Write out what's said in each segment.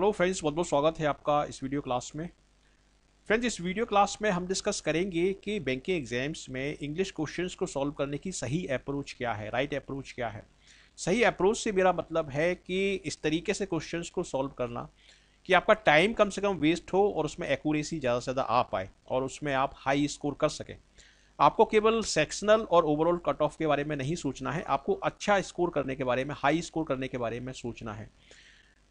hello friends बहुत बहुत स्वागत है आपका इस वीडियो क्लास में फ्रेंड्स इस वीडियो क्लास में हम डिस्कस करेंगे कि बैंकिंग एग्जाम्स में इंग्लिश क्वेश्चंस को सॉल्व करने की सही अप्रोच क्या है राइट right अप्रोच क्या है सही अप्रोच से मेरा मतलब है कि इस तरीके से क्वेश्चंस को सॉल्व करना कि आपका टाइम कम से कम वेस्ट हो और उसमें एकूरेसी ज़्यादा से ज़्यादा आ पाए और उसमें आप हाई स्कोर कर सकें आपको केवल सेक्शनल और ओवरऑल कट ऑफ के बारे में नहीं सोचना है आपको अच्छा स्कोर करने के बारे में हाई स्कोर करने के बारे में सोचना है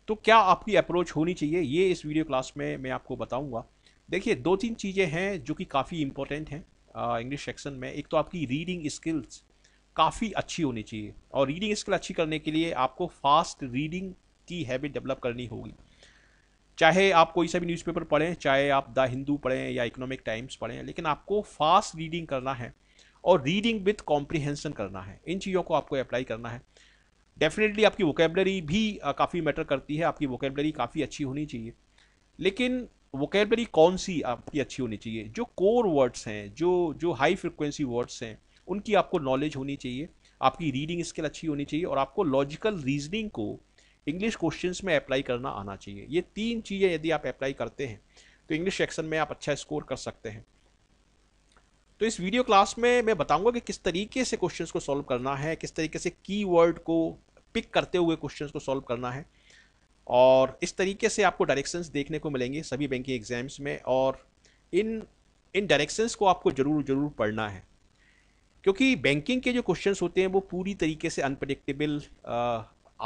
तो क्या आपकी अप्रोच होनी चाहिए ये इस वीडियो क्लास में मैं आपको बताऊंगा देखिए दो तीन चीज़ें हैं जो कि काफ़ी इम्पोर्टेंट हैं इंग्लिश सेक्शन में एक तो आपकी रीडिंग स्किल्स काफ़ी अच्छी होनी चाहिए और रीडिंग स्किल अच्छी करने के लिए आपको फास्ट रीडिंग की हैबिट डेवलप करनी होगी चाहे आप कोई सा भी न्यूज़पेपर पढ़ें चाहे आप द हिंदू पढ़ें या इकोनॉमिक टाइम्स पढ़ें लेकिन आपको फास्ट रीडिंग करना है और रीडिंग विथ कॉम्प्रीहेंसन करना है इन चीज़ों को आपको अप्लाई करना है डेफिनेटली आपकी वोकेबलरी भी काफ़ी मैटर करती है आपकी वोकेबलरी काफ़ी अच्छी होनी चाहिए लेकिन वोकेबलरी कौन सी आपकी अच्छी होनी चाहिए जो कोर वर्ड्स हैं जो जो हाई फ्रिक्वेंसी वर्ड्स हैं उनकी आपको नॉलेज होनी चाहिए आपकी रीडिंग स्किल अच्छी होनी चाहिए और आपको लॉजिकल रीजनिंग को इंग्लिश क्वेश्चन में अप्लाई करना आना चाहिए ये तीन चीज़ें यदि आप अप्लाई करते हैं तो इंग्लिश सेक्शन में आप अच्छा स्कोर कर सकते हैं तो इस वीडियो क्लास में मैं बताऊंगा कि किस तरीके से क्वेश्चंस को सॉल्व करना है किस तरीके से कीवर्ड को पिक करते हुए क्वेश्चन को सॉल्व करना है और इस तरीके से आपको डायरेक्शंस देखने को मिलेंगे सभी बैंकिंग एग्जाम्स में और इन इन डायरेक्शंस को आपको ज़रूर ज़रूर पढ़ना है क्योंकि बैंकिंग के जो क्वेश्चंस होते हैं वो पूरी तरीके से अनप्रडिक्टेबल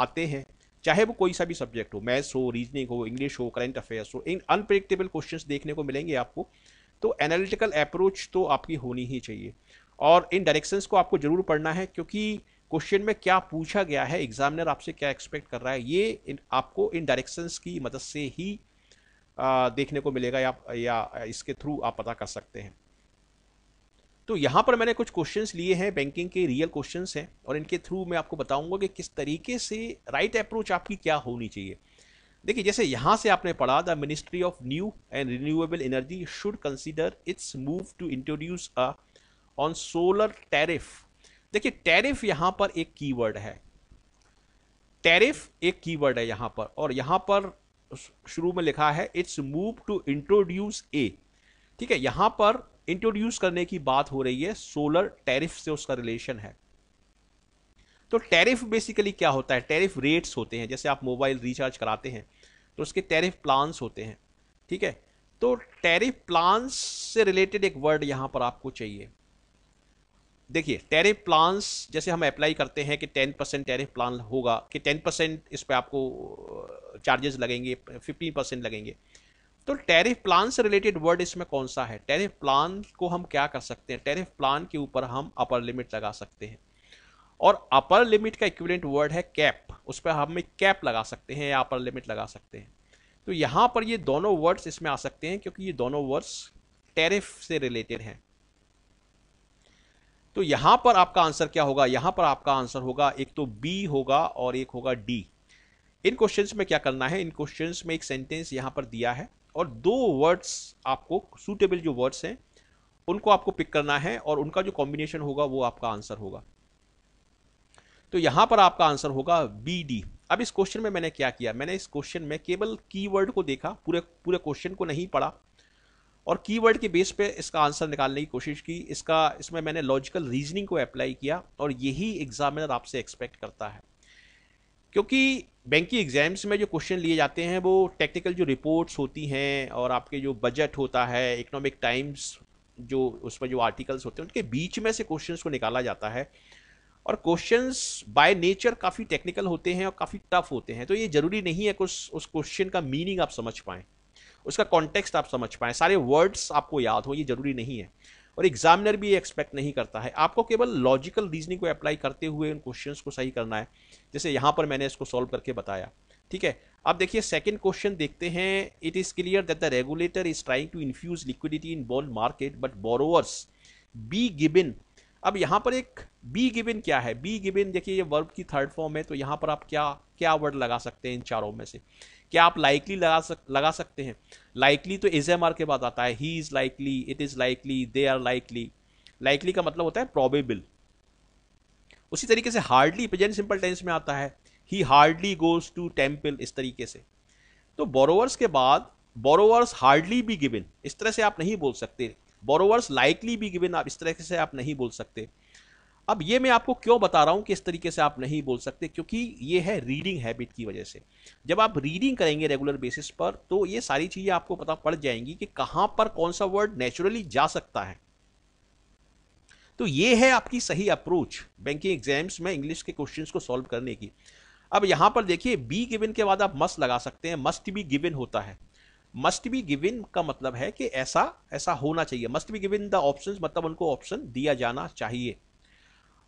आते हैं चाहे वो कोई सा भी सब्जेक्ट हो मैथ्स हो रीजनिंग हो इंग्लिश हो करेंट अफेयर्स हो इन अनप्रडिक्टेबल क्वेश्चन देखने को मिलेंगे आपको तो एनालिटिकल अप्रोच तो आपकी होनी ही चाहिए और इन डायरेक्शंस को आपको ज़रूर पढ़ना है क्योंकि क्वेश्चन में क्या पूछा गया है एग्जामिनर आपसे क्या एक्सपेक्ट कर रहा है ये इन, आपको इन डायरेक्शंस की मदद से ही आ, देखने को मिलेगा या, या इसके थ्रू आप पता कर सकते हैं तो यहाँ पर मैंने कुछ क्वेश्चंस लिए हैं बैंकिंग के रियल क्वेश्चंस हैं और इनके थ्रू मैं आपको बताऊंगा कि किस तरीके से राइट अप्रोच आपकी क्या होनी चाहिए देखिए जैसे यहाँ से आपने पढ़ा the ministry of new and renewable energy should consider its move to introduce a on solar tariff देखिए टैरिफ यहां पर एक कीवर्ड है टैरिफ एक कीवर्ड है यहां पर और यहां पर शुरू में लिखा है its move to introduce a ठीक है यहां पर इंट्रोड्यूस करने की बात हो रही है सोलर टैरिफ से उसका रिलेशन है तो टैरिफ बेसिकली क्या होता है टैरिफ रेट्स होते हैं जैसे आप मोबाइल रिचार्ज कराते हैं तो उसके टैरिफ प्लान्स होते हैं ठीक है तो टैरिफ प्लान्स से रिलेटेड एक वर्ड यहां पर आपको चाहिए देखिए टैरिफ प्लान्स जैसे हम अप्लाई करते हैं कि टेन परसेंट टैरिफ प्लान होगा कि टेन परसेंट इस पर आपको चार्जेस लगेंगे फिफ्टीन परसेंट लगेंगे तो टैरिफ प्लान से रिलेटेड वर्ड इसमें कौन सा है टैरिफ प्लान को हम क्या कर सकते हैं टैरिफ प्लान के ऊपर हम अपर लिमिट लगा सकते हैं और अपर लिमिट का इक्विवेलेंट वर्ड है कैप उस पर हम एक कैप लगा सकते हैं या अपर लिमिट लगा सकते हैं तो यहाँ पर ये दोनों वर्ड्स इसमें आ सकते हैं क्योंकि ये दोनों वर्ड्स टैरिफ से रिलेटेड हैं तो यहां पर आपका आंसर क्या होगा यहां पर आपका आंसर होगा एक तो बी होगा और एक होगा डी इन क्वेश्चंस में क्या करना है इन क्वेश्चंस में एक सेंटेंस यहां पर दिया है और दो वर्ड्स आपको सूटेबल जो वर्ड्स हैं उनको आपको पिक करना है और उनका जो कॉम्बिनेशन होगा वो आपका आंसर होगा तो यहां पर आपका आंसर होगा बी डी अब इस क्वेश्चन में मैंने क्या किया मैंने इस क्वेश्चन में केवल कीवर्ड को देखा पूरे पूरे क्वेश्चन को नहीं पढ़ा और कीवर्ड के बेस पे इसका आंसर निकालने की कोशिश की इसका इसमें मैंने लॉजिकल रीजनिंग को अप्लाई किया और यही एग्जामिनर आपसे एक्सपेक्ट करता है क्योंकि बैंकिंग एग्ज़ाम्स में जो क्वेश्चन लिए जाते हैं वो टेक्निकल जो रिपोर्ट्स होती हैं और आपके जो बजट होता है इकोनॉमिक टाइम्स जो उसमें जो आर्टिकल्स होते हैं उनके बीच में से क्वेश्चंस को निकाला जाता है और क्वेश्चंस बाय नेचर काफ़ी टेक्निकल होते हैं और काफ़ी टफ होते हैं तो ये ज़रूरी नहीं है कि उस उस क्वेश्चन का मीनिंग आप समझ पाएँ उसका कॉन्टेक्स्ट आप समझ पाएँ सारे वर्ड्स आपको याद हो ये जरूरी नहीं है और एग्जामिनर भी ये एक्सपेक्ट नहीं करता है आपको केवल लॉजिकल रीजनिंग को अप्लाई करते हुए उन क्वेश्चंस को सही करना है जैसे यहाँ पर मैंने इसको सॉल्व करके बताया ठीक है अब देखिए सेकंड क्वेश्चन देखते हैं it is clear that the regulator is trying to infuse liquidity in bond market but borrowers be given अब यहाँ पर एक बी गिविन क्या है बी गिविन देखिए ये वर्ब की थर्ड फॉर्म है तो यहाँ पर आप क्या क्या वर्ड लगा सकते हैं इन चारों में से क्या आप लाइकली लगा सक लगा सकते हैं लाइकली तो इज एम आर के बाद आता है he is likely it is likely they are likely likely का मतलब होता है प्रोबेबल उसी तरीके से हार्डली प्रेजेंट सिंपल टेंस में आता है he hardly goes to temple इस तरीके से तो बोरोवर्स के बाद बोरोवर्स हार्डली बी गिविन इस तरह से आप नहीं बोल सकते बोरोवर्स लाइकली भी गिवन आप इस तरीके से आप नहीं बोल सकते अब ये मैं आपको क्यों बता रहा हूँ कि इस तरीके से आप नहीं बोल सकते क्योंकि ये है रीडिंग हैबिट की वजह से जब आप रीडिंग करेंगे रेगुलर बेसिस पर तो ये सारी चीज़ें आपको पता पड़ जाएंगी कि कहाँ पर कौन सा वर्ड नेचुरली जा सकता है तो ये है आपकी सही अप्रोच बैंकिंग एग्जाम्स में इंग्लिश के क्वेश्चंस को सॉल्व करने की अब यहाँ पर देखिए बी गिवन के बाद आप मस्ट लगा सकते हैं मस्ट बी गिवन होता है मस्ट बी गिविन का मतलब है कि ऐसा ऐसा होना चाहिए must be given the option मतलब उनको ऑप्शन दिया जाना चाहिए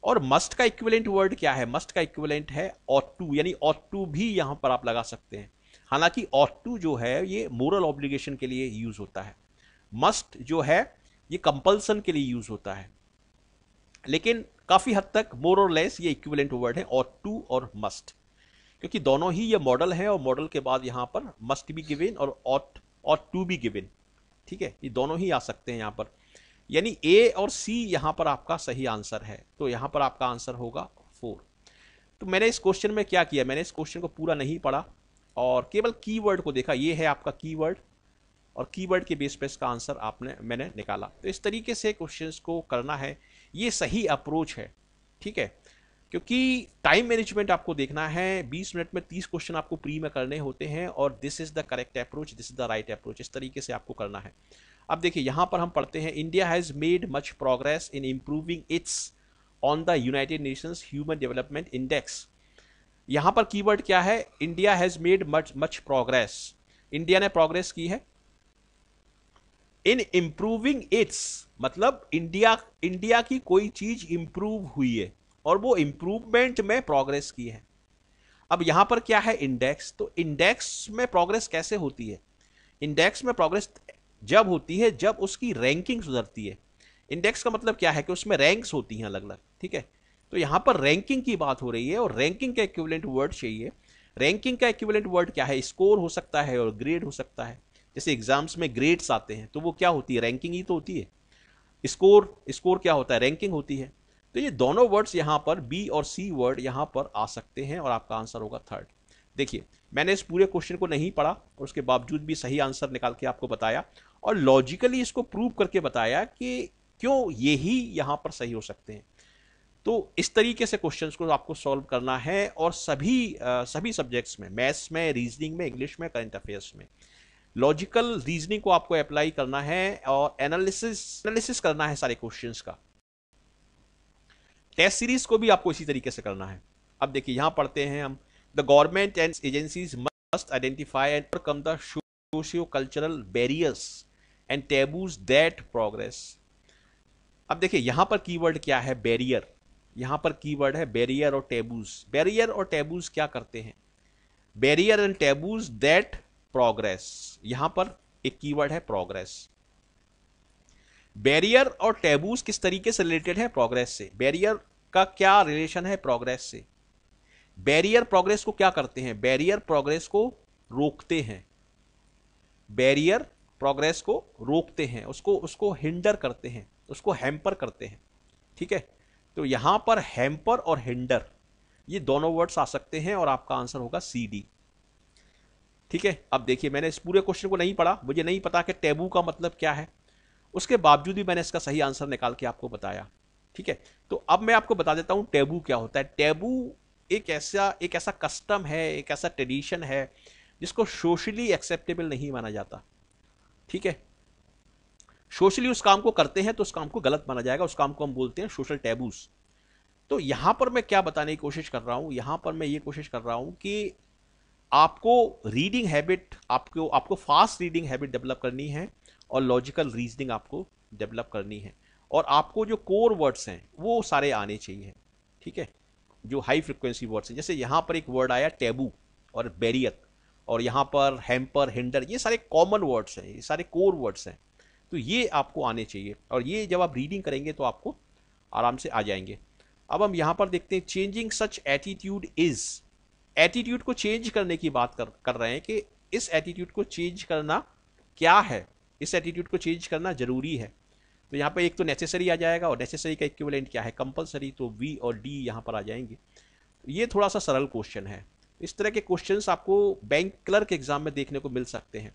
और मस्ट का इक्विवेलेंट वर्ड क्या है मस्ट का इक्विवेलेंट है ऑट टू यानी ऑट टू भी यहां पर आप लगा सकते हैं हालांकि ऑट टू जो है ये मोरल ऑब्लिगेशन के लिए यूज होता है मस्ट जो है ये कंपल्सन के लिए यूज होता है लेकिन काफी हद तक मोर और लेस ये इक्विवेलेंट वर्ड है ऑट टू और मस्ट क्योंकि दोनों ही ये मॉडल है और मॉडल के बाद यहाँ पर मस्ट बी गिवेन और ought ought to be given ठीक है ये दोनों ही आ सकते हैं यहाँ पर यानी ए और सी यहाँ पर आपका सही आंसर है तो यहाँ पर आपका आंसर होगा फोर तो मैंने इस क्वेश्चन में क्या किया मैंने इस क्वेश्चन को पूरा नहीं पढ़ा और केवल कीवर्ड को देखा ये है आपका कीवर्ड और कीवर्ड के बेस पे इसका आंसर आपने मैंने निकाला तो इस तरीके से क्वेश्चंस को करना है ये सही अप्रोच है ठीक है क्योंकि टाइम मैनेजमेंट आपको देखना है 20 मिनट में 30 क्वेश्चन आपको प्री में करने होते हैं और this is the correct approach this is the right approach इस तरीके से आपको करना है अब देखिए यहाँ पर हम पढ़ते हैं India has made much progress in improving its on the United Nations human development index यहाँ पर कीवर्ड क्या है India has made much much progress India ने प्रोग्रेस की है इन इम्प्रूविंग इट्स मतलब इंडिया इंडिया की कोई चीज़ इंप्रूव हुई है और वो इम्प्रूवमेंट में प्रोग्रेस की है अब यहाँ पर क्या है इंडेक्स तो इंडेक्स में प्रोग्रेस कैसे होती है इंडेक्स में प्रोग्रेस जब होती है जब उसकी रैंकिंग सुधरती है इंडेक्स का मतलब क्या है कि उसमें रैंक्स होती हैं अलग अलग ठीक है तो यहाँ पर रैंकिंग की बात हो रही है और रैंकिंग का इक्विवेलेंट वर्ड चाहिए रैंकिंग का इक्विवेलेंट वर्ड क्या है स्कोर हो सकता है और ग्रेड हो सकता है जैसे एग्जाम्स में ग्रेड्स आते हैं तो वो क्या होती है रैंकिंग ही तो होती है स्कोर स्कोर क्या होता है रैंकिंग होती है तो ये दोनों वर्ड्स यहाँ पर बी और सी वर्ड यहाँ पर आ सकते हैं और आपका आंसर होगा थर्ड देखिए मैंने इस पूरे क्वेश्चन को नहीं पढ़ा और उसके बावजूद भी सही आंसर निकाल के आपको बताया और लॉजिकली इसको प्रूव करके बताया कि क्यों ये ही यहाँ पर सही हो सकते हैं तो इस तरीके से क्वेश्चंस को आपको सॉल्व करना है और सभी आ, सभी सब्जेक्ट्स में मैथ्स में रीजनिंग में इंग्लिश में करंट अफेयर्स में लॉजिकल रीजनिंग को आपको अप्लाई करना है और एनालिसिस एनालिसिस करना है सारे क्वेश्चंस का टेस्ट सीरीज को भी आपको इसी तरीके से करना है अब देखिए यहाँ पढ़ते हैं हम the government and agencies must identify and overcome the socio cultural barriers and taboos that progress अब देखिए यहां पर कीवर्ड क्या है बैरियर यहां पर कीवर्ड है बैरियर और टेबूज बैरियर और टेबूज क्या करते हैं barrier and taboos that progress यहां पर एक कीवर्ड है प्रोग्रेस बैरियर और टैबूज किस तरीके से रिलेटेड है प्रोग्रेस से बैरियर का क्या रिलेशन है प्रोग्रेस से बैरियर प्रोग्रेस को क्या करते हैं बैरियर प्रोग्रेस को रोकते हैं बैरियर प्रोग्रेस को रोकते हैं उसको उसको हिंडर करते हैं उसको हैम्पर करते हैं ठीक है तो यहां पर हैम्पर और हिंडर ये दोनों वर्ड्स आ सकते हैं और आपका आंसर होगा सी डी ठीक है अब देखिए मैंने इस पूरे क्वेश्चन को नहीं पढ़ा मुझे नहीं पता कि टैबू का मतलब क्या है उसके बावजूद भी मैंने इसका सही आंसर निकाल के आपको बताया ठीक है तो अब मैं आपको बता देता हूँ टैबू क्या होता है टैबू एक ऐसा एक ऐसा कस्टम है एक ऐसा ट्रेडिशन है जिसको सोशली एक्सेप्टेबल नहीं माना जाता ठीक है सोशली उस काम को करते हैं तो उस काम को गलत माना जाएगा उस काम को हम बोलते हैं सोशल टैबूज तो यहाँ पर मैं क्या बताने की कोशिश कर रहा हूँ यहाँ पर मैं ये कोशिश कर रहा हूँ कि आपको रीडिंग हैबिट आपको आपको फास्ट रीडिंग हैबिट डेवलप करनी है और लॉजिकल रीजनिंग आपको डेवलप करनी है और आपको जो कोर वर्ड्स हैं वो सारे आने चाहिए ठीक है जो हाई फ्रिक्वेंसी वर्ड्स हैं जैसे यहाँ पर एक वर्ड आया टेबू और बैरियत और यहाँ पर हैम्पर हिंडर ये सारे कॉमन वर्ड्स हैं ये सारे कोर वर्ड्स हैं तो ये आपको आने चाहिए और ये जब आप रीडिंग करेंगे तो आपको आराम से आ जाएंगे अब हम यहाँ पर देखते हैं changing such attitude is attitude को चेंज करने की बात कर कर रहे हैं कि इस एटीट्यूड को चेंज करना क्या है इस एटीट्यूड को चेंज करना ज़रूरी है तो यहाँ पर एक तो नेसेसरी आ जाएगा और नेसेसरी का इक्विवेलेंट क्या है कंपलसरी तो वी और डी यहाँ पर आ जाएंगे ये थोड़ा सा सरल क्वेश्चन है इस तरह के क्वेश्चन आपको बैंक क्लर्क एग्जाम में देखने को मिल सकते हैं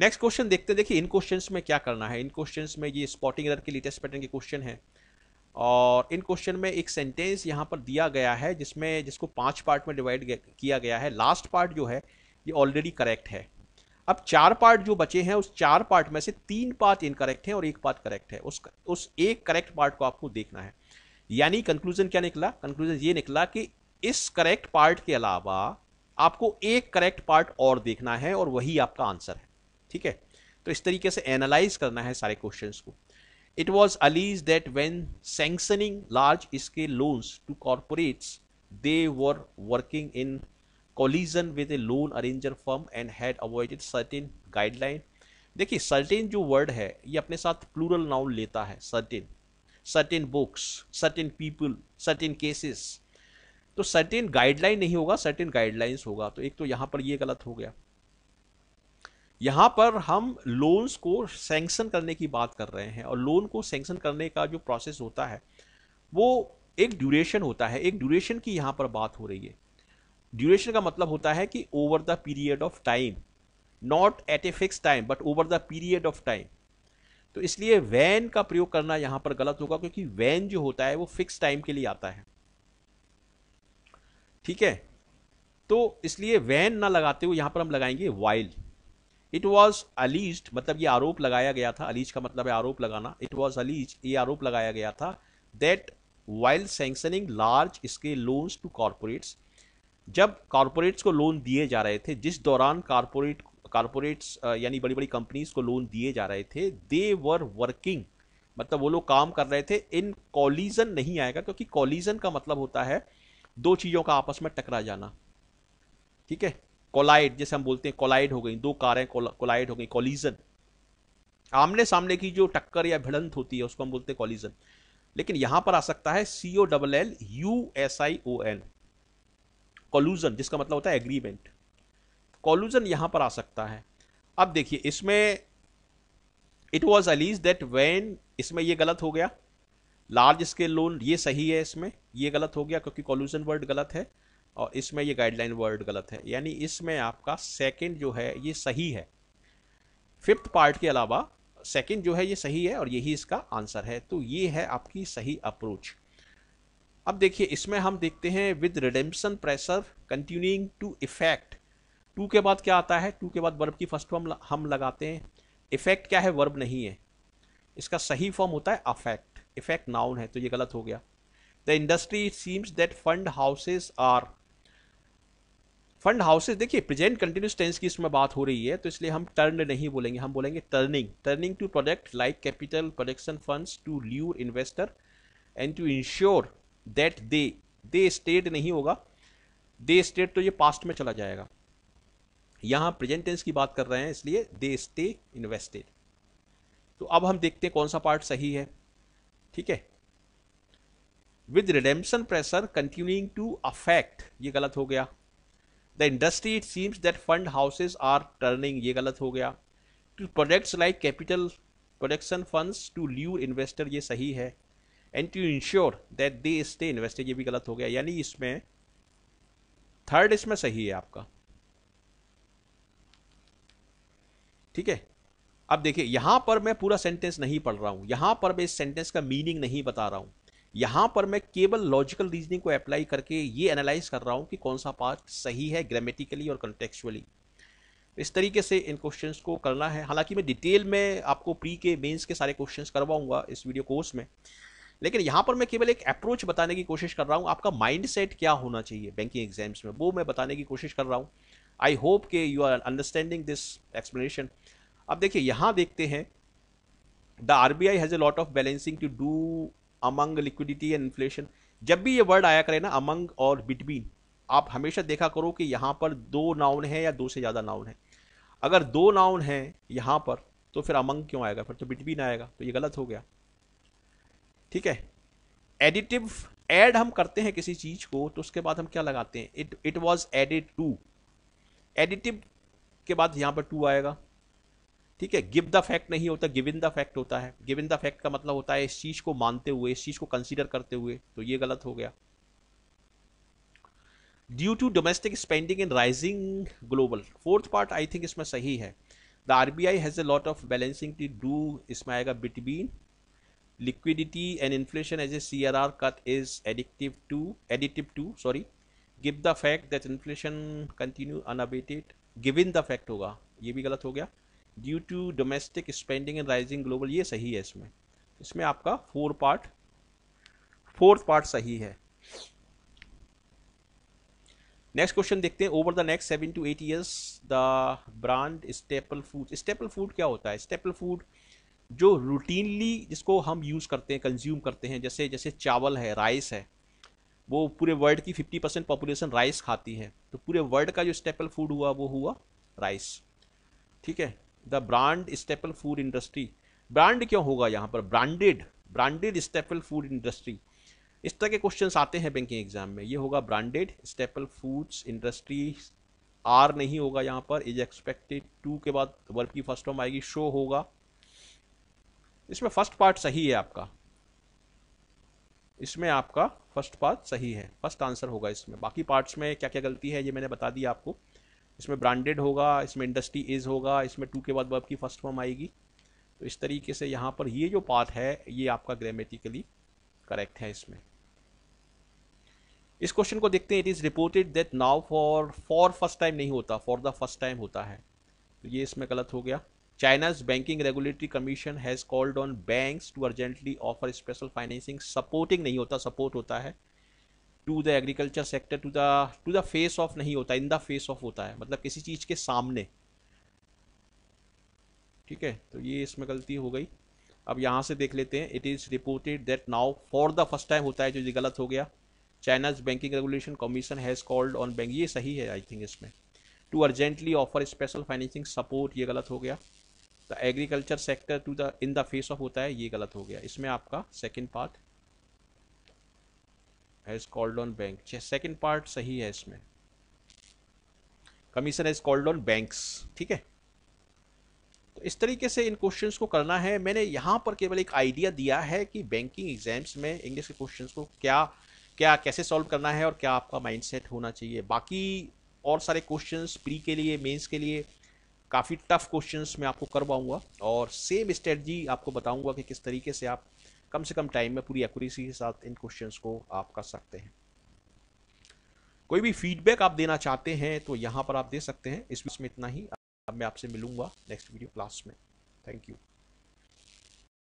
नेक्स्ट क्वेश्चन देखते हैं देखिए इन क्वेश्चंस में क्या करना है इन क्वेश्चंस में ये स्पॉटिंग एरर के लेटेस्ट पैटर्न के क्वेश्चन है और इन क्वेश्चन में एक सेंटेंस यहाँ पर दिया गया है जिसमें जिसको पांच पार्ट में डिवाइड किया गया है लास्ट पार्ट जो है ये ऑलरेडी करेक्ट है अब चार पार्ट जो बचे हैं उस चार पार्ट में से तीन पार्ट इनकरेक्ट हैं और एक पार्ट करेक्ट है उस उस एक करेक्ट पार्ट को आपको देखना है यानी कंक्लूजन क्या निकला कंक्लूजन ये निकला कि इस करेक्ट पार्ट के अलावा आपको एक करेक्ट पार्ट और देखना है और वही आपका आंसर है ठीक है तो इस तरीके से एनालाइज करना है सारे क्वेश्चंस को it was alleged that when sanctioning large scale loans to corporates they were working in collision with a loan arranger firm and had avoided certain guideline देखिए सर्टेन जो वर्ड है ये अपने साथ प्लूरल नाउन लेता है certain certain books certain people certain cases तो certain guideline नहीं होगा सर्टेन गाइडलाइंस होगा तो एक तो यहाँ पर ये गलत हो गया यहाँ पर हम लोन्स को सैंक्शन करने की बात कर रहे हैं और लोन को सैंक्शन करने का जो प्रोसेस होता है वो एक ड्यूरेशन होता है एक ड्यूरेशन की यहाँ पर बात हो रही है ड्यूरेशन का मतलब होता है कि over the period of time not at a fix time but over the period of time तो इसलिए वैन का प्रयोग करना यहां पर गलत होगा क्योंकि वैन जो होता है वो फिक्स टाइम के लिए आता है ठीक है तो इसलिए वैन ना लगाते हुए यहां पर हम लगाएंगे वाइल इट वॉज अलीज मतलब ये आरोप लगाया गया था अलीज का मतलब है आरोप लगाना इट वॉज अलीज ये आरोप लगाया गया था that while sanctioning large scale loans to corporates जब कॉरपोरेट्स को लोन दिए जा रहे थे जिस दौरान कॉरपोरेट कॉरपोरेट्स यानी बड़ी बड़ी कंपनीज को लोन दिए जा रहे थे दे वर वर्किंग मतलब वो लोग काम कर रहे थे इन कॉलिजन नहीं आएगा क्योंकि कॉलिजन का मतलब होता है दो चीज़ों का आपस में टकरा जाना ठीक है कोलाइड जैसे हम बोलते हैं कोलाइड हो गई दो कारें कोलाइड हो गई कॉलिजन आमने सामने की जो टक्कर या भिड़ंत होती है उसको हम बोलते हैं कॉलिजन लेकिन यहां पर आ सकता है C O double L U S I O N collusion जिसका मतलब होता है एग्रीमेंट कॉलूजन यहां पर आ सकता है अब देखिए इसमें it was alleged that when इसमें ये गलत हो गया लार्ज स्केल लोन ये सही है इसमें ये गलत हो गया क्योंकि कॉलूजन वर्ड गलत है और इसमें ये गाइडलाइन वर्ड गलत है यानी इसमें आपका सेकेंड जो है ये सही है फिफ्थ पार्ट के अलावा सेकेंड जो है ये सही है और यही इसका आंसर है तो ये है आपकी सही अप्रोच अब देखिए इसमें हम देखते हैं with redemption pressure continuing to effect to के बाद क्या आता है टू के बाद वर्ब की फर्स्ट फॉर्म हम लगाते हैं इफेक्ट क्या है वर्ब नहीं है इसका सही फॉर्म होता है अफेक्ट इफेक्ट नाउन है तो ये गलत हो गया the industry seems that fund houses are fund houses देखिए प्रेजेंट कंटिन्यूस टेंस की इसमें बात हो रही है तो इसलिए हम टर्न नहीं बोलेंगे हम बोलेंगे turning turning to product like capital production funds to lure investor and to ensure that they they state नहीं होगा दे स्टेट तो ये पास्ट में चला जाएगा यहां प्रेजेंट टेंस की बात कर रहे हैं इसलिए दे स्टे इन्वेस्टेड तो अब हम देखते हैं कौन सा पार्ट सही है ठीक है with redemption pressure continuing to affect ये गलत हो गया the industry it seems that fund houses are turning ये गलत हो गया to products like capital production funds to lure investor ये सही है and to ensure that they stay invested ये भी गलत हो गया यानी इसमें थर्ड इसमें सही है आपका ठीक है अब देखिए यहां पर मैं पूरा सेंटेंस नहीं पढ़ रहा हूं यहां पर मैं इस सेंटेंस का मीनिंग नहीं बता रहा हूं यहां पर मैं केवल लॉजिकल रीजनिंग को अप्लाई करके ये एनालाइज कर रहा हूं कि कौन सा पार्ट सही है ग्रामेटिकली और कंटेक्चुअली इस तरीके से इन क्वेश्चंस को करना है हालांकि मैं डिटेल में आपको प्री के मेंस के सारे क्वेश्चंस करवाऊंगा इस वीडियो कोर्स में लेकिन यहाँ पर मैं केवल एक अप्रोच बताने की कोशिश कर रहा हूँ आपका माइंड सेट क्या होना चाहिए बैंकिंग एग्जाम्स में वो मैं बताने की कोशिश कर रहा हूँ आई होप के you are understanding this explanation अब देखिए यहाँ देखते हैं the R B I has a lot of balancing to do among liquidity and inflation जब भी ये वर्ड आया करें ना अमंग और बिटवीन आप हमेशा देखा करो कि यहाँ पर दो नाउन है या दो से ज़्यादा नाउन है अगर दो नाउन हैं यहाँ पर तो फिर अमंग क्यों आएगा फिर तो बिटवीन आएगा तो ये गलत हो गया ठीक है एडिटिव एड हम करते हैं किसी चीज को तो उसके बाद हम क्या लगाते हैं it it was added to additive के बाद यहां पर टू आएगा ठीक है गिव द फैक्ट नहीं होता गिव इन द फैक्ट होता है गिव इन द फैक्ट का मतलब होता है इस चीज को मानते हुए इस चीज को कंसिडर करते हुए तो ये गलत हो गया due to domestic spending in rising global fourth part I think इसमें सही है the R B I has a lot of balancing to do इसमें आएगा between liquidity and inflation as a crr cut is additive to additive to sorry give the fact that inflation continue unabated given the fact hoga ye bhi galat ho gaya due to domestic spending and rising global ye sahi hai isme isme aapka four part fourth part sahi hai next question देखते हैं over the next seven to eight years the brand staple food staple food क्या होता है staple food जो routinely जिसको हम use करते हैं कंज्यूम करते हैं जैसे जैसे चावल है राइस है वो पूरे वर्ल्ड की 50 परसेंट पॉपुलेशन राइस खाती है तो पूरे वर्ल्ड का जो स्टेपल फूड हुआ वो हुआ राइस ठीक है the brand staple food industry brand क्यों होगा यहाँ पर branded branded staple food industry इस तरह के क्वेश्चंस आते हैं बैंकिंग एग्जाम में ये होगा branded staple foods industry are नहीं होगा यहाँ पर इज एक्सपेक्टेड टू के बाद वर्ल्ड की फर्स्ट फॉर्म आएगी शो होगा इसमें फर्स्ट पार्ट सही है आपका इसमें आपका फर्स्ट पार्ट सही है फर्स्ट आंसर होगा इसमें बाकी पार्ट्स में क्या क्या गलती है ये मैंने बता दिया आपको इसमें ब्रांडेड होगा इसमें इंडस्ट्री इज होगा इसमें टू के बाद वर्ब की फर्स्ट फॉर्म आएगी तो इस तरीके से यहाँ पर ये जो पार्ट है ये आपका ग्रामेटिकली करेक्ट है इसमें इस क्वेश्चन को देखते हैं it is reported that now for for first time नहीं होता फॉर द फर्स्ट टाइम होता है तो ये इसमें गलत हो गया China's Banking Regulatory Commission has called on banks to urgently offer special financing supporting नहीं होता support होता है to the agriculture sector to the to the face of नहीं होता इन द फेस ऑफ होता है मतलब किसी चीज़ के सामने ठीक है तो ये इसमें गलती हो गई अब यहाँ से देख लेते हैं it is reported that now for the first time होता है जो ये गलत हो गया China's banking regulation commission has called on bank ये सही है आई थिंक इसमें to urgently offer special financing support ये गलत हो गया the agriculture sector to the in the face of होता है ये गलत हो गया इसमें आपका second part has called on bank second part सही है इसमें commission has called on banks ठीक है तो इस तरीके से इन क्वेश्चंस को करना है मैंने यहाँ पर केवल एक आइडिया दिया है कि बैंकिंग एग्जाम्स में इंग्लिश के क्वेश्चंस को क्या क्या कैसे सॉल्व करना है और क्या आपका माइंडसेट होना चाहिए बाकी और सारे क्वेश्चंस प्री के लिए मेंस के लिए काफ़ी टफ क्वेश्चन मैं आपको करवाऊँगा और सेम स्ट्रेटजी आपको बताऊँगा कि किस तरीके से आप कम से कम टाइम में पूरी एक्यूरेसी के साथ इन क्वेश्चंस को आप कर सकते हैं कोई भी फीडबैक आप देना चाहते हैं तो यहाँ पर आप दे सकते हैं इस में इतना ही अब मैं आपसे मिलूंगा नेक्स्ट वीडियो क्लास में थैंक यू